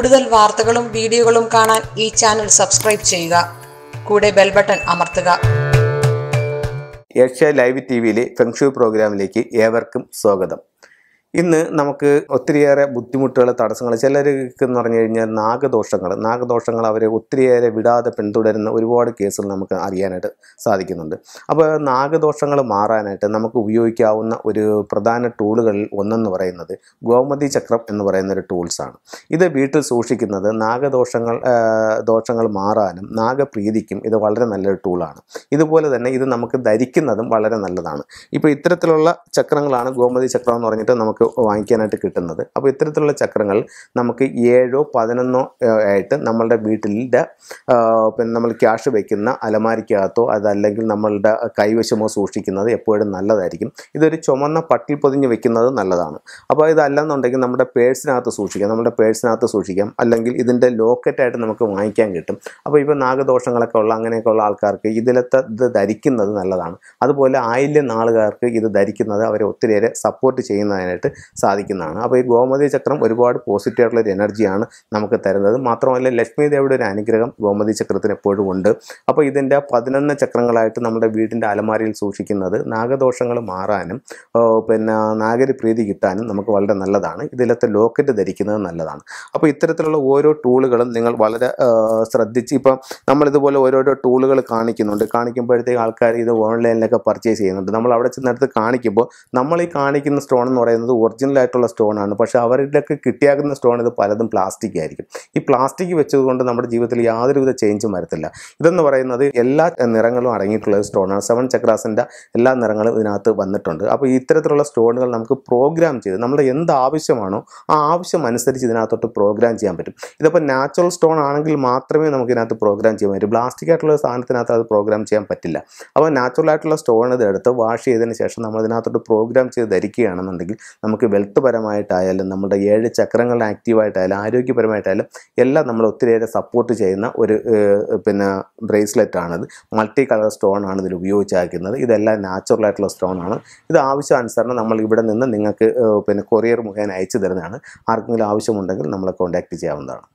കൂടുതൽ വാർത്തകളും വീഡിയോകളും കാണാൻ ഈ ചാനൽ സബ്സ്ക്രൈബ് ചെയ്യുക കൂടെ ബെൽ ബട്ടൺ അമർത്തുക ഏഷ്യ ലൈവ് ടി വിയിലെ ഫെങ്ഷു പ്രോഗ്രാമിലേക്ക് ഏവർക്കും സ്വാഗതം ഇന്ന് നമുക്ക് ഒത്തിരിയേറെ ബുദ്ധിമുട്ടുകൾ തടസ്സങ്ങൾ ചിലർക്ക് എന്ന് പറഞ്ഞു കഴിഞ്ഞാൽ നാഗദോഷങ്ങൾ നാഗദോഷങ്ങൾ അവരെ ഒത്തിരിയേറെ വിടാതെ പിന്തുടരുന്ന ഒരുപാട് കേസുകൾ നമുക്ക് അറിയാനായിട്ട് സാധിക്കുന്നുണ്ട് അപ്പോൾ നാഗദോഷങ്ങൾ മാറാനായിട്ട് നമുക്ക് ഉപയോഗിക്കാവുന്ന ഒരു പ്രധാന ടൂളുകളിൽ ഒന്നെന്ന് പറയുന്നത് ഗോമതി ചക്രം എന്ന് പറയുന്ന ഒരു ടൂൾസാണ് ഇത് വീട്ടിൽ സൂക്ഷിക്കുന്നത് നാഗദോഷങ്ങൾ ദോഷങ്ങൾ മാറാനും നാഗപ്രീതിക്കും ഇത് വളരെ നല്ലൊരു ടൂളാണ് ഇതുപോലെ തന്നെ ഇത് നമുക്ക് ധരിക്കുന്നതും വളരെ നല്ലതാണ് ഇപ്പോൾ ഇത്തരത്തിലുള്ള ചക്രങ്ങളാണ് ഗോമതി ചക്രം എന്ന് പറഞ്ഞിട്ട് നമുക്ക് നമുക്ക് വാങ്ങിക്കാനായിട്ട് കിട്ടുന്നത് അപ്പോൾ ഇത്തരത്തിലുള്ള ചക്രങ്ങൾ നമുക്ക് ഏഴോ പതിനൊന്നോ ആയിട്ട് നമ്മളുടെ വീട്ടിലെ പിന്നെ നമ്മൾ ക്യാഷ് വയ്ക്കുന്ന അലമാരിക്കകത്തോ അതല്ലെങ്കിൽ നമ്മളുടെ കൈവശമോ സൂക്ഷിക്കുന്നത് എപ്പോഴും നല്ലതായിരിക്കും ഇതൊരു ചുമന്ന പട്ടിൽ പൊതിഞ്ഞ് വെക്കുന്നത് നല്ലതാണ് അപ്പോൾ ഇതല്ലെന്നുണ്ടെങ്കിൽ നമ്മുടെ പേഴ്സിനകത്ത് സൂക്ഷിക്കാം നമ്മുടെ പേഴ്സിനകത്ത് സൂക്ഷിക്കാം അല്ലെങ്കിൽ ഇതിൻ്റെ ലോക്കറ്റായിട്ട് നമുക്ക് വാങ്ങിക്കാൻ കിട്ടും അപ്പോൾ ഇപ്പോൾ നാഗദോഷങ്ങളൊക്കെ ഉള്ള അങ്ങനെയൊക്കെ ഉള്ള ആൾക്കാർക്ക് ഇതിലത്തെ ഇത് ധരിക്കുന്നത് നല്ലതാണ് അതുപോലെ ആയില്യം നാളുകാർക്ക് ഇത് ധരിക്കുന്നത് അവരെ ഒത്തിരിയേറെ സപ്പോർട്ട് ചെയ്യുന്നതിനായിട്ട് സാധിക്കുന്നതാണ് അപ്പോൾ ഈ ഗോമതി ചക്രം ഒരുപാട് പോസിറ്റീവ് ആയിട്ടുള്ള ഒരു എനർജിയാണ് നമുക്ക് തരുന്നത് മാത്രമല്ല ലക്ഷ്മി ദേവിയുടെ ഒരു അനുഗ്രഹം ഗോമതി ചക്രത്തിന് എപ്പോഴും ഉണ്ട് അപ്പോൾ ഇതിൻ്റെ പതിനൊന്ന് ചക്രങ്ങളായിട്ട് നമ്മുടെ വീടിൻ്റെ അലമാരിയിൽ സൂക്ഷിക്കുന്നത് നാഗദോഷങ്ങൾ മാറാനും പിന്നെ നാഗരി പ്രീതി കിട്ടാനും നമുക്ക് വളരെ നല്ലതാണ് ഇതിലത്തെ ലോക്കറ്റ് ധരിക്കുന്നത് നല്ലതാണ് അപ്പോൾ ഇത്തരത്തിലുള്ള ഓരോ ടൂളുകളും നിങ്ങൾ വളരെ ശ്രദ്ധിച്ച് ഇപ്പം നമ്മളിതുപോലെ ഓരോരോ ടൂളുകൾ കാണിക്കുന്നുണ്ട് കാണിക്കുമ്പോഴത്തേക്ക് ആൾക്കാർ ഇത് ഓൺലൈനിലൊക്കെ പർച്ചേസ് ചെയ്യുന്നുണ്ട് നമ്മൾ അവിടെ ചെന്നിടത്ത് കാണിക്കുമ്പോൾ നമ്മൾ ഈ കാണിക്കുന്ന സ്റ്റോൺ എന്ന് പറയുന്നത് ഒറിജിനൽ ആയിട്ടുള്ള സ്റ്റോണാണ് പക്ഷേ അവരുടെയൊക്കെ കിട്ടിയാകുന്ന സ്റ്റോൺ ഇത് പലതും പ്ലാസ്റ്റിക് ആയിരിക്കും ഈ പ്ലാസ്റ്റിക് വെച്ചതുകൊണ്ട് നമ്മുടെ ജീവിതത്തിൽ യാതൊരുവിധ ചേഞ്ചും വരത്തില്ല ഇതെന്ന് പറയുന്നത് എല്ലാ നിറങ്ങളും അടങ്ങിയിട്ടുള്ള സ്റ്റോണാണ് സെവൻ ചക്രാസിൻ്റെ എല്ലാ നിറങ്ങളും ഇതിനകത്ത് വന്നിട്ടുണ്ട് അപ്പോൾ ഇത്തരത്തിലുള്ള സ്റ്റോണുകൾ നമുക്ക് പ്രോഗ്രാം ചെയ്ത് നമ്മൾ എന്ത് ആവശ്യമാണോ ആ ആവശ്യം അനുസരിച്ച് ഇതിനകത്തോട്ട് പ്രോഗ്രാം ചെയ്യാൻ പറ്റും ഇതിപ്പോൾ നാച്ചുറൽ സ്റ്റോൺ ആണെങ്കിൽ മാത്രമേ നമുക്ക് ഇതിനകത്ത് പ്രോഗ്രാം ചെയ്യാൻ പറ്റൂ പ്ലാസ്റ്റിക് ആയിട്ടുള്ള സാധനത്തിനകത്ത് അത് പ്രോഗ്രാം ചെയ്യാൻ പറ്റില്ല അപ്പോൾ നാച്ചുറൽ ആയിട്ടുള്ള സ്റ്റോൺ ഇത് എടുത്ത് വാഷ് ചെയ്തതിന് ശേഷം നമ്മൾ ഇതിനകത്തോട്ട് പ്രോഗ്രാം ചെയ്ത് ധരിക്കുകയാണെന്നുണ്ടെങ്കിൽ നമുക്ക് വെൽത്ത് പരമായിട്ടായാലും നമ്മുടെ ഏഴ് ചക്രങ്ങൾ ആക്റ്റീവായിട്ടായാലും ആരോഗ്യപരമായിട്ടായാലും എല്ലാം നമ്മൾ ഒത്തിരിയേറെ സപ്പോർട്ട് ചെയ്യുന്ന ഒരു പിന്നെ ബ്രേസ്ലെറ്റാണിത് മൾട്ടി കളർ സ്റ്റോൺ ആണ് ഇതിൽ ഉപയോഗിച്ചാക്കുന്നത് ഇതെല്ലാം നാച്ചുറൽ ആയിട്ടുള്ള സ്റ്റോൺ ആണ് ഇത് ആവശ്യാനുസരണം നമ്മൾ ഇവിടെ നിന്ന് നിങ്ങൾക്ക് പിന്നെ കൊറിയർ മുഖേന അയച്ചു തരുന്നതാണ് ആർക്കെങ്കിലും ആവശ്യമുണ്ടെങ്കിൽ നമ്മളെ കോൺടാക്റ്റ് ചെയ്യാവുന്നതാണ്